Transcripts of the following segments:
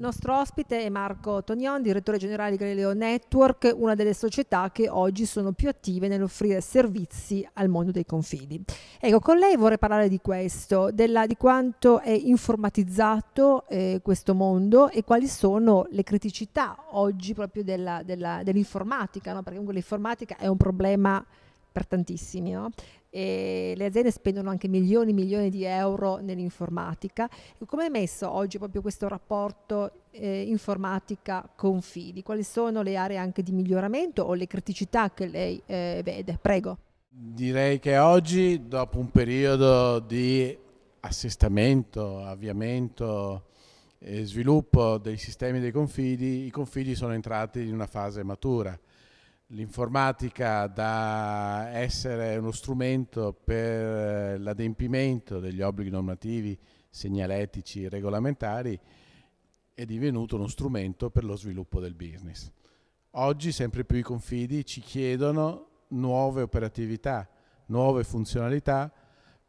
nostro ospite è Marco Tognon, direttore generale di Galileo Network, una delle società che oggi sono più attive nell'offrire servizi al mondo dei confini. Ecco, con lei vorrei parlare di questo, della, di quanto è informatizzato eh, questo mondo e quali sono le criticità oggi proprio dell'informatica, no? perché comunque l'informatica è un problema per tantissimi, no? e le aziende spendono anche milioni e milioni di euro nell'informatica. Come è messo oggi proprio questo rapporto eh, informatica con Fidi? Quali sono le aree anche di miglioramento o le criticità che lei eh, vede? Prego. Direi che oggi, dopo un periodo di assestamento, avviamento e sviluppo dei sistemi dei confidi, i confidi sono entrati in una fase matura l'informatica da essere uno strumento per eh, l'adempimento degli obblighi normativi, segnaletici, regolamentari, è divenuto uno strumento per lo sviluppo del business. Oggi sempre più i confidi ci chiedono nuove operatività, nuove funzionalità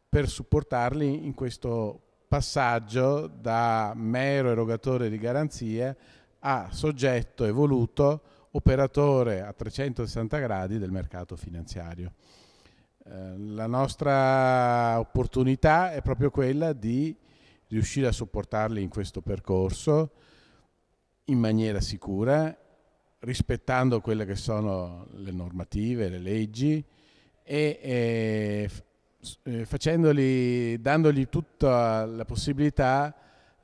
per supportarli in questo passaggio da mero erogatore di garanzie a soggetto evoluto operatore a 360 gradi del mercato finanziario. Eh, la nostra opportunità è proprio quella di riuscire a supportarli in questo percorso in maniera sicura, rispettando quelle che sono le normative, le leggi e, e eh, dandogli tutta la possibilità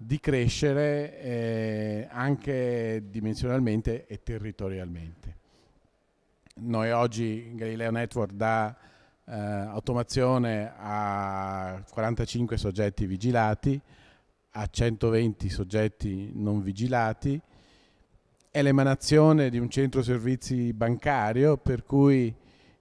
di crescere eh, anche dimensionalmente e territorialmente. Noi oggi Galileo Network dà eh, automazione a 45 soggetti vigilati, a 120 soggetti non vigilati, è l'emanazione di un centro servizi bancario per cui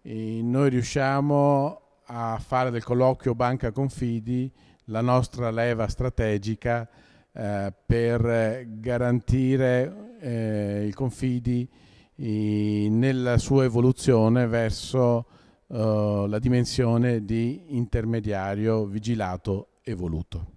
eh, noi riusciamo a fare del colloquio Banca Confidi la nostra leva strategica eh, per garantire eh, il Confidi eh, nella sua evoluzione verso eh, la dimensione di intermediario vigilato e voluto.